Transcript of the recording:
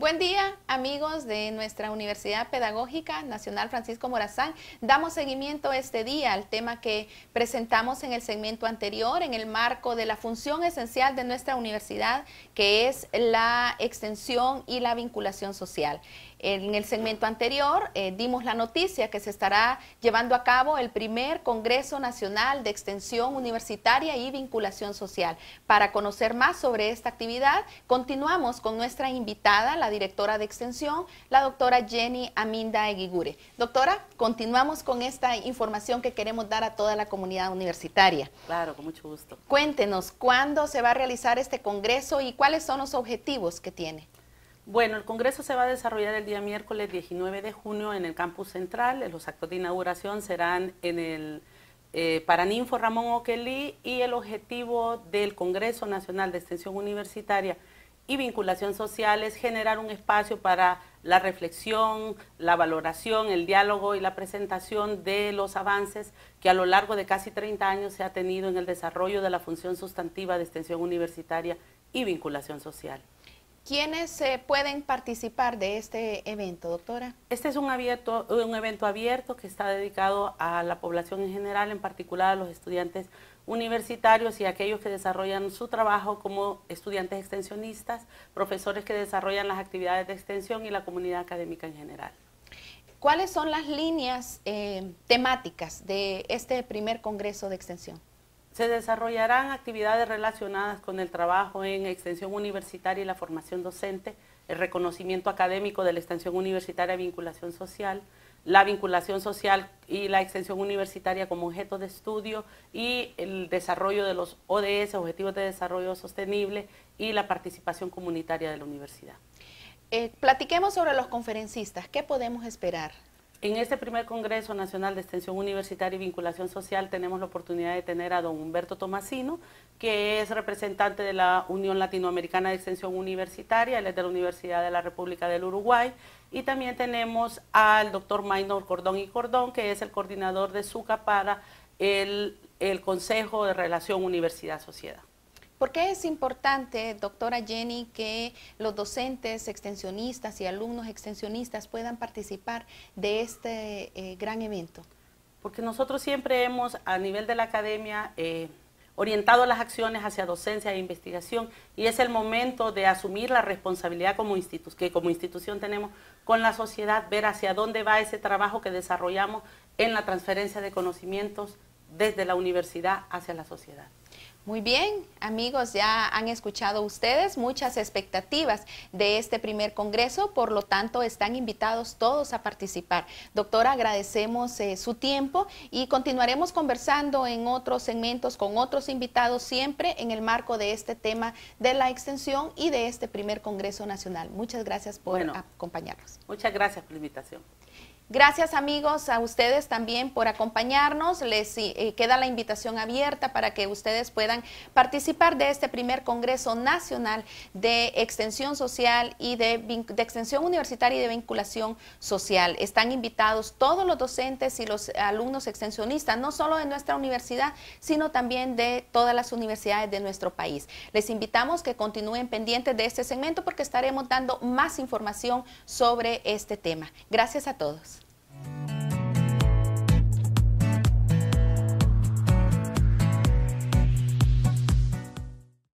Buen día, amigos de nuestra Universidad Pedagógica Nacional Francisco Morazán. Damos seguimiento este día al tema que presentamos en el segmento anterior, en el marco de la función esencial de nuestra universidad, que es la extensión y la vinculación social. En el segmento anterior eh, dimos la noticia que se estará llevando a cabo el primer Congreso Nacional de Extensión Universitaria y Vinculación Social. Para conocer más sobre esta actividad, continuamos con nuestra invitada, la directora de Extensión, la doctora Jenny Aminda Eguigure. Doctora, continuamos con esta información que queremos dar a toda la comunidad universitaria. Claro, con mucho gusto. Cuéntenos, ¿cuándo se va a realizar este congreso y cuáles son los objetivos que tiene? Bueno, el Congreso se va a desarrollar el día miércoles 19 de junio en el Campus Central. Los actos de inauguración serán en el eh, Paraninfo Ramón Oquelí y el objetivo del Congreso Nacional de Extensión Universitaria y vinculación social es generar un espacio para la reflexión, la valoración, el diálogo y la presentación de los avances que a lo largo de casi 30 años se ha tenido en el desarrollo de la función sustantiva de extensión universitaria y vinculación social. ¿Quiénes eh, pueden participar de este evento, doctora? Este es un, abierto, un evento abierto que está dedicado a la población en general, en particular a los estudiantes universitarios y aquellos que desarrollan su trabajo como estudiantes extensionistas, profesores que desarrollan las actividades de extensión y la comunidad académica en general. ¿Cuáles son las líneas eh, temáticas de este primer Congreso de Extensión? Se desarrollarán actividades relacionadas con el trabajo en extensión universitaria y la formación docente, el reconocimiento académico de la extensión universitaria y vinculación social, la vinculación social y la extensión universitaria como objeto de estudio y el desarrollo de los ODS, Objetivos de Desarrollo Sostenible, y la participación comunitaria de la universidad. Eh, platiquemos sobre los conferencistas. ¿Qué podemos esperar en este primer Congreso Nacional de Extensión Universitaria y Vinculación Social tenemos la oportunidad de tener a don Humberto Tomasino, que es representante de la Unión Latinoamericana de Extensión Universitaria, él es de la Universidad de la República del Uruguay, y también tenemos al doctor Maynor Cordón y Cordón, que es el coordinador de SUCA para el, el Consejo de Relación Universidad-Sociedad. ¿Por qué es importante, doctora Jenny, que los docentes extensionistas y alumnos extensionistas puedan participar de este eh, gran evento? Porque nosotros siempre hemos, a nivel de la academia, eh, orientado las acciones hacia docencia e investigación y es el momento de asumir la responsabilidad como que como institución tenemos con la sociedad, ver hacia dónde va ese trabajo que desarrollamos en la transferencia de conocimientos desde la universidad hacia la sociedad. Muy bien, amigos, ya han escuchado ustedes muchas expectativas de este primer congreso, por lo tanto están invitados todos a participar. Doctora, agradecemos eh, su tiempo y continuaremos conversando en otros segmentos con otros invitados siempre en el marco de este tema de la extensión y de este primer congreso nacional. Muchas gracias por acompañarnos. Muchas gracias por la invitación. Gracias amigos a ustedes también por acompañarnos. Les eh, eh, queda la invitación abierta para que ustedes puedan participar de este primer Congreso Nacional de Extensión Social y de, de Extensión Universitaria y de Vinculación Social. Están invitados todos los docentes y los alumnos extensionistas, no solo de nuestra universidad, sino también de todas las universidades de nuestro país. Les invitamos que continúen pendientes de este segmento porque estaremos dando más información sobre este tema. Gracias a todos.